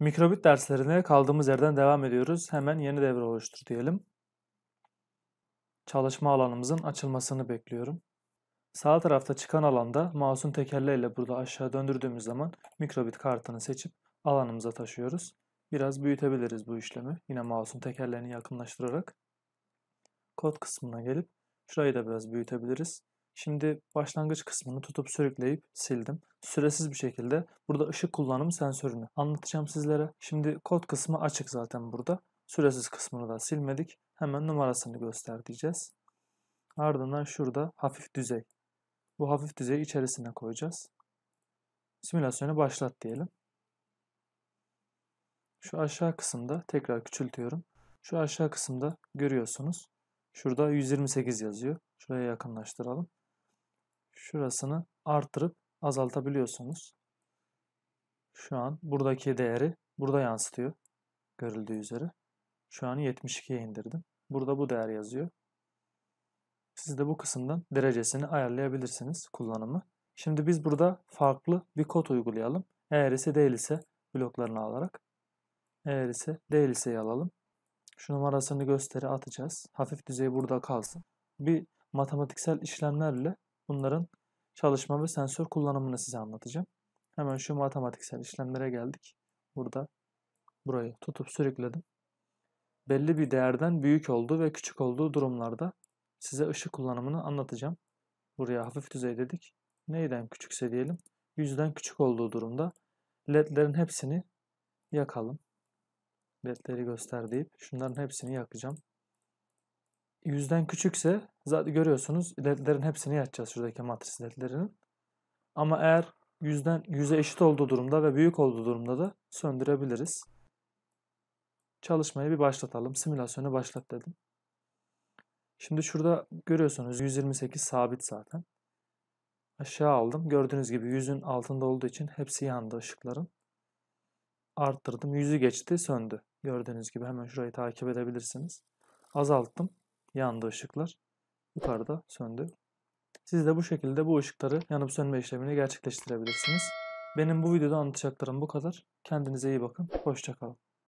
Mikrobit derslerine kaldığımız yerden devam ediyoruz. Hemen yeni devre oluştur diyelim. Çalışma alanımızın açılmasını bekliyorum. Sağ tarafta çıkan alanda mouse'un tekerleğiyle burada aşağı döndürdüğümüz zaman mikrobit kartını seçip alanımıza taşıyoruz. Biraz büyütebiliriz bu işlemi. Yine mouse'un tekerleğini yakınlaştırarak kod kısmına gelip şurayı da biraz büyütebiliriz. Şimdi başlangıç kısmını tutup sürükleyip sildim. Süresiz bir şekilde burada ışık kullanım sensörünü anlatacağım sizlere. Şimdi kod kısmı açık zaten burada. Süresiz kısmını da silmedik. Hemen numarasını göster diyeceğiz. Ardından şurada hafif düzey. Bu hafif düzeyi içerisine koyacağız. Simülasyonu başlat diyelim. Şu aşağı kısımda tekrar küçültüyorum. Şu aşağı kısımda görüyorsunuz. Şurada 128 yazıyor. Şuraya yakınlaştıralım şurasını artırıp azaltabiliyorsunuz. Şu an buradaki değeri burada yansıtıyor. Görüldüğü üzere. Şu an 72'ye indirdim. Burada bu değer yazıyor. Siz de bu kısımdan derecesini ayarlayabilirsiniz kullanımı. Şimdi biz burada farklı bir kod uygulayalım. Eğer ise değil ise bloklarını alarak. Eğer ise değil ise alalım. Şu numarasını gösteri atacağız. Hafif düzey burada kalsın. Bir matematiksel işlemlerle Bunların çalışma ve sensör kullanımını size anlatacağım. Hemen şu matematiksel işlemlere geldik. Burada burayı tutup sürükledim. Belli bir değerden büyük olduğu ve küçük olduğu durumlarda size ışık kullanımını anlatacağım. Buraya hafif düzey dedik. Neyden küçükse diyelim. Yüzden küçük olduğu durumda ledlerin hepsini yakalım. Ledleri göster deyip şunların hepsini yakacağım. 100'den küçükse zaten görüyorsunuz ledlerin hepsini yatacağız şuradaki matris ledlerinin. Ama eğer 100'den 100'e eşit olduğu durumda ve büyük olduğu durumda da söndürebiliriz. Çalışmayı bir başlatalım. Simülasyonu başlat dedim. Şimdi şurada görüyorsunuz 128 sabit zaten. Aşağı aldım. Gördüğünüz gibi yüzün altında olduğu için hepsi yandı ışıkların. Arttırdım. Yüzü geçti söndü. Gördüğünüz gibi hemen şurayı takip edebilirsiniz. Azalttım yandı ışıklar. Yukarıda söndü. Siz de bu şekilde bu ışıkları yanıp sönme işlemini gerçekleştirebilirsiniz. Benim bu videoda anlatacaklarım bu kadar. Kendinize iyi bakın. Hoşçakalın.